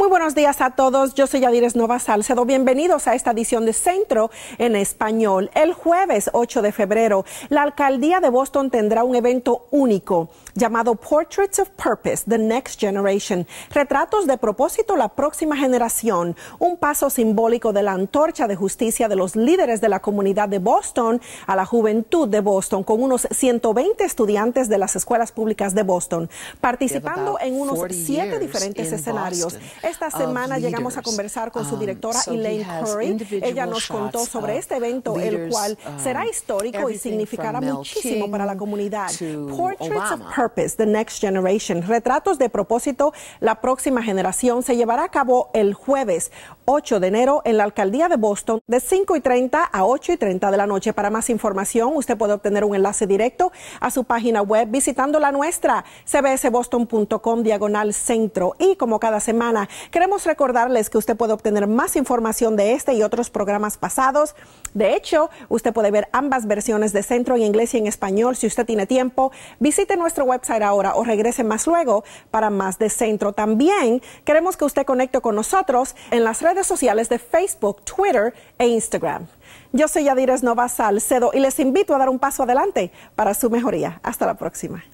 Muy buenos días a todos. Yo soy Yadires Nova Salcedo. Bienvenidos a esta edición de Centro en Español. El jueves 8 de febrero, la alcaldía de Boston tendrá un evento único llamado Portraits of Purpose, The Next Generation. Retratos de propósito, la próxima generación. Un paso simbólico de la antorcha de justicia de los líderes de la comunidad de Boston a la juventud de Boston, con unos 120 estudiantes de las escuelas públicas de Boston, participando en unos siete diferentes escenarios. Esta semana llegamos a conversar con su um, directora Elaine Curry. Ella nos contó sobre este evento, el cual um, será histórico y significará muchísimo para la comunidad. Portraits of Purpose, The Next Generation, Retratos de Propósito, la próxima generación, se llevará a cabo el jueves 8 de enero en la alcaldía de Boston de 5 y 30 a 8 y 30 de la noche. Para más información, usted puede obtener un enlace directo a su página web visitando la nuestra, cbsboston.com diagonal centro. Y como cada semana, queremos recordarles que usted puede obtener más información de este y otros programas pasados. De hecho, usted puede ver ambas versiones de centro en inglés y en español si usted tiene tiempo. Visite nuestro website ahora o regrese más luego para más de centro. También queremos que usted conecte con nosotros en las redes redes sociales de Facebook, Twitter e Instagram. Yo soy Yadires Nova Salcedo y les invito a dar un paso adelante para su mejoría. Hasta la próxima.